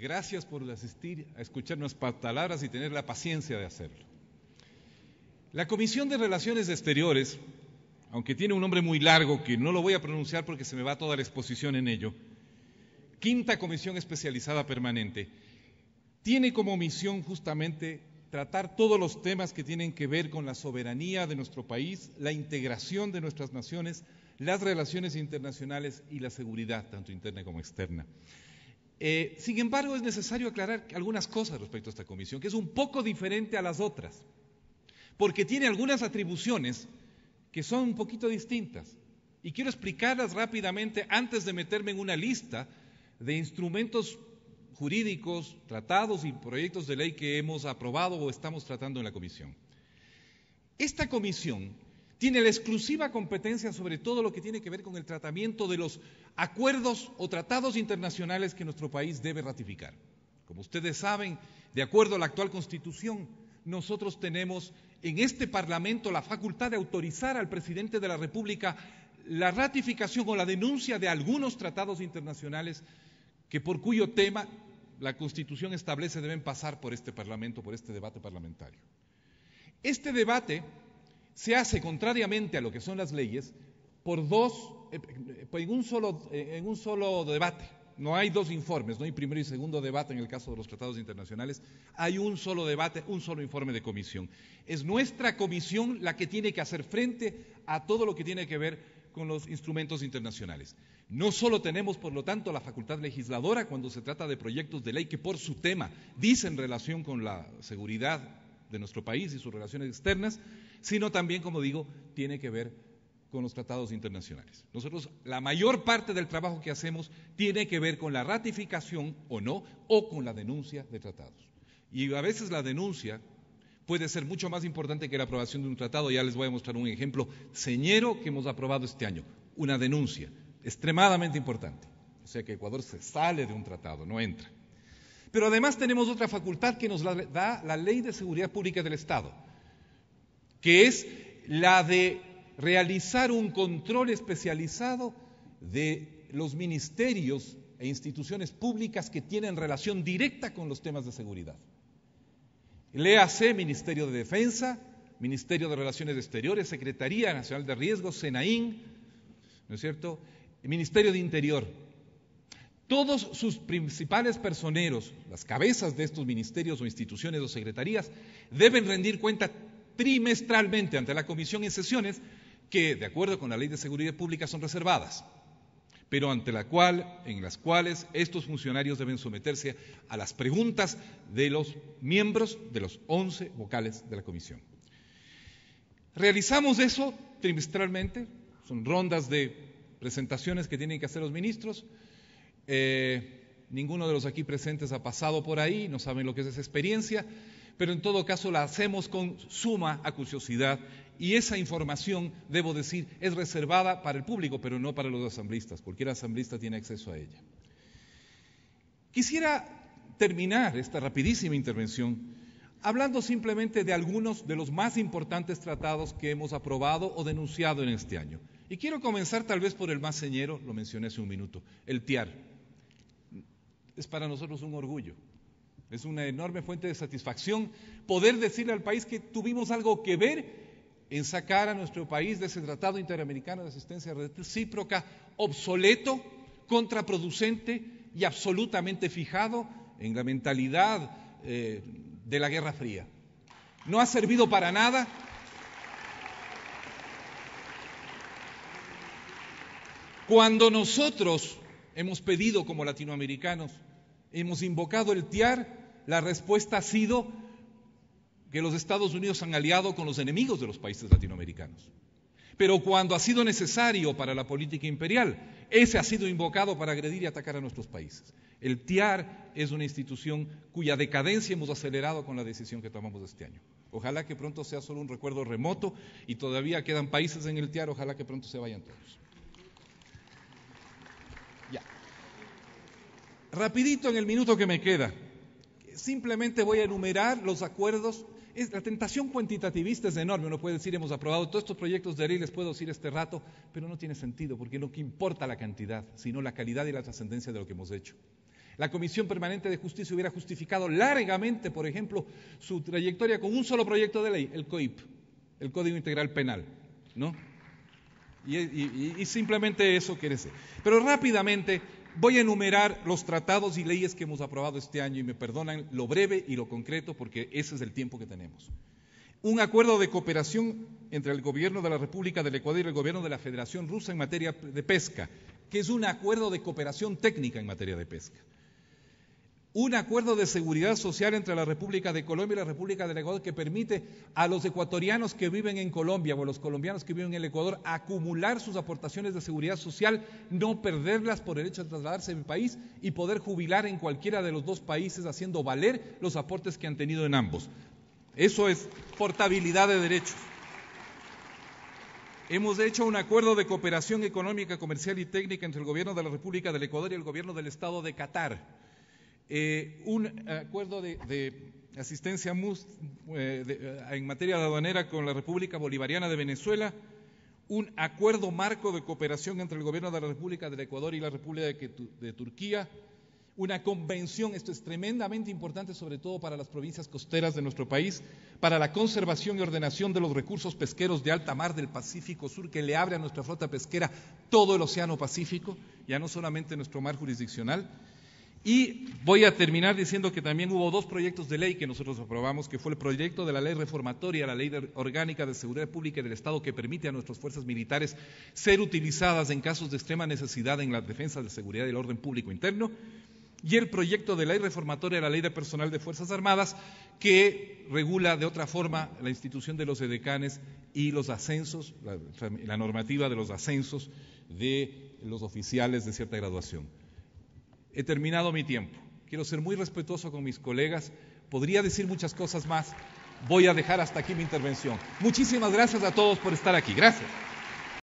Gracias por asistir a escuchar nuestras palabras y tener la paciencia de hacerlo. La Comisión de Relaciones Exteriores, aunque tiene un nombre muy largo que no lo voy a pronunciar porque se me va toda la exposición en ello, quinta comisión especializada permanente, tiene como misión justamente tratar todos los temas que tienen que ver con la soberanía de nuestro país, la integración de nuestras naciones, las relaciones internacionales y la seguridad, tanto interna como externa. Eh, sin embargo, es necesario aclarar algunas cosas respecto a esta comisión, que es un poco diferente a las otras, porque tiene algunas atribuciones que son un poquito distintas. Y quiero explicarlas rápidamente antes de meterme en una lista de instrumentos jurídicos, tratados y proyectos de ley que hemos aprobado o estamos tratando en la comisión. Esta comisión tiene la exclusiva competencia sobre todo lo que tiene que ver con el tratamiento de los acuerdos o tratados internacionales que nuestro país debe ratificar. Como ustedes saben, de acuerdo a la actual Constitución, nosotros tenemos en este Parlamento la facultad de autorizar al presidente de la República la ratificación o la denuncia de algunos tratados internacionales que por cuyo tema la Constitución establece deben pasar por este Parlamento, por este debate parlamentario. Este debate se hace contrariamente a lo que son las leyes por dos, eh, eh, eh, en un solo, debate. No hay dos informes, no hay primero y segundo debate en el caso de los tratados internacionales, hay un solo debate, un solo informe de comisión. Es nuestra comisión la que tiene que hacer frente a todo lo que tiene que ver con los instrumentos internacionales. No solo tenemos, por lo tanto, la facultad legisladora cuando se trata de proyectos de ley que por su tema dicen relación con la seguridad de nuestro país y sus relaciones externas, sino también, como digo, tiene que ver con los tratados internacionales. Nosotros, la mayor parte del trabajo que hacemos tiene que ver con la ratificación o no, o con la denuncia de tratados. Y a veces la denuncia puede ser mucho más importante que la aprobación de un tratado. Ya les voy a mostrar un ejemplo señero que hemos aprobado este año, una denuncia extremadamente importante. O sea que Ecuador se sale de un tratado, no entra. Pero además tenemos otra facultad que nos la da la Ley de Seguridad Pública del Estado que es la de realizar un control especializado de los ministerios e instituciones públicas que tienen relación directa con los temas de seguridad. Léase Ministerio de Defensa, Ministerio de Relaciones Exteriores, Secretaría Nacional de Riesgos, Senaín, ¿no es cierto? Ministerio de Interior. Todos sus principales personeros, las cabezas de estos ministerios o instituciones o secretarías, deben rendir cuenta trimestralmente ante la Comisión en sesiones que, de acuerdo con la Ley de Seguridad Pública, son reservadas, pero ante la cual, en las cuales estos funcionarios deben someterse a las preguntas de los miembros de los 11 vocales de la Comisión. Realizamos eso trimestralmente, son rondas de presentaciones que tienen que hacer los ministros. Eh, ninguno de los aquí presentes ha pasado por ahí, no saben lo que es esa experiencia pero en todo caso la hacemos con suma acuciosidad y esa información, debo decir, es reservada para el público, pero no para los asambleístas. Cualquier asamblista tiene acceso a ella. Quisiera terminar esta rapidísima intervención hablando simplemente de algunos de los más importantes tratados que hemos aprobado o denunciado en este año. Y quiero comenzar tal vez por el más señero, lo mencioné hace un minuto, el TIAR. Es para nosotros un orgullo. Es una enorme fuente de satisfacción poder decirle al país que tuvimos algo que ver en sacar a nuestro país de ese Tratado Interamericano de Asistencia Recíproca obsoleto, contraproducente y absolutamente fijado en la mentalidad eh, de la Guerra Fría. No ha servido para nada. Cuando nosotros hemos pedido como latinoamericanos, hemos invocado el TIAR, la respuesta ha sido que los Estados Unidos han aliado con los enemigos de los países latinoamericanos. Pero cuando ha sido necesario para la política imperial, ese ha sido invocado para agredir y atacar a nuestros países. El TIAR es una institución cuya decadencia hemos acelerado con la decisión que tomamos este año. Ojalá que pronto sea solo un recuerdo remoto y todavía quedan países en el TIAR, ojalá que pronto se vayan todos. Ya. Rapidito en el minuto que me queda, Simplemente voy a enumerar los acuerdos. la tentación cuantitativista es enorme. Uno puede decir, hemos aprobado todos estos proyectos de ley, les puedo decir este rato, pero no tiene sentido, porque no que importa la cantidad, sino la calidad y la trascendencia de lo que hemos hecho. La Comisión Permanente de Justicia hubiera justificado largamente, por ejemplo, su trayectoria con un solo proyecto de ley, el COIP, el Código Integral Penal, ¿no? Y, y simplemente eso quiere decir. Pero rápidamente, Voy a enumerar los tratados y leyes que hemos aprobado este año y me perdonan lo breve y lo concreto porque ese es el tiempo que tenemos. Un acuerdo de cooperación entre el gobierno de la República del Ecuador y el gobierno de la Federación Rusa en materia de pesca, que es un acuerdo de cooperación técnica en materia de pesca un acuerdo de seguridad social entre la República de Colombia y la República del Ecuador que permite a los ecuatorianos que viven en Colombia o a los colombianos que viven en el Ecuador acumular sus aportaciones de seguridad social, no perderlas por el hecho de trasladarse mi país y poder jubilar en cualquiera de los dos países haciendo valer los aportes que han tenido en ambos. Eso es portabilidad de derechos. Hemos hecho un acuerdo de cooperación económica, comercial y técnica entre el Gobierno de la República del Ecuador y el Gobierno del Estado de Qatar eh, un acuerdo de, asistencia eh, eh, en materia de aduanera con la República Bolivariana de Venezuela, un acuerdo marco de cooperación entre el gobierno de la República del Ecuador y la República de, de Turquía, una convención, esto es tremendamente importante sobre todo para las provincias costeras de nuestro país, para la conservación y ordenación de los recursos pesqueros de alta mar del Pacífico Sur, que le abre a nuestra flota pesquera todo el Océano Pacífico, ya no solamente nuestro mar jurisdiccional y voy a terminar diciendo que también hubo dos proyectos de ley que nosotros aprobamos, que fue el proyecto de la ley reformatoria, la ley orgánica de seguridad pública del Estado que permite a nuestras fuerzas militares ser utilizadas en casos de extrema necesidad en la defensa de seguridad y el orden público interno, y el proyecto de ley reformatoria de la ley de personal de Fuerzas Armadas que regula de otra forma la institución de los edecanes y los ascensos, la normativa de los ascensos de los oficiales de cierta graduación he terminado mi tiempo. Quiero ser muy respetuoso con mis colegas. Podría decir muchas cosas más. Voy a dejar hasta aquí mi intervención. Muchísimas gracias a todos por estar aquí. Gracias.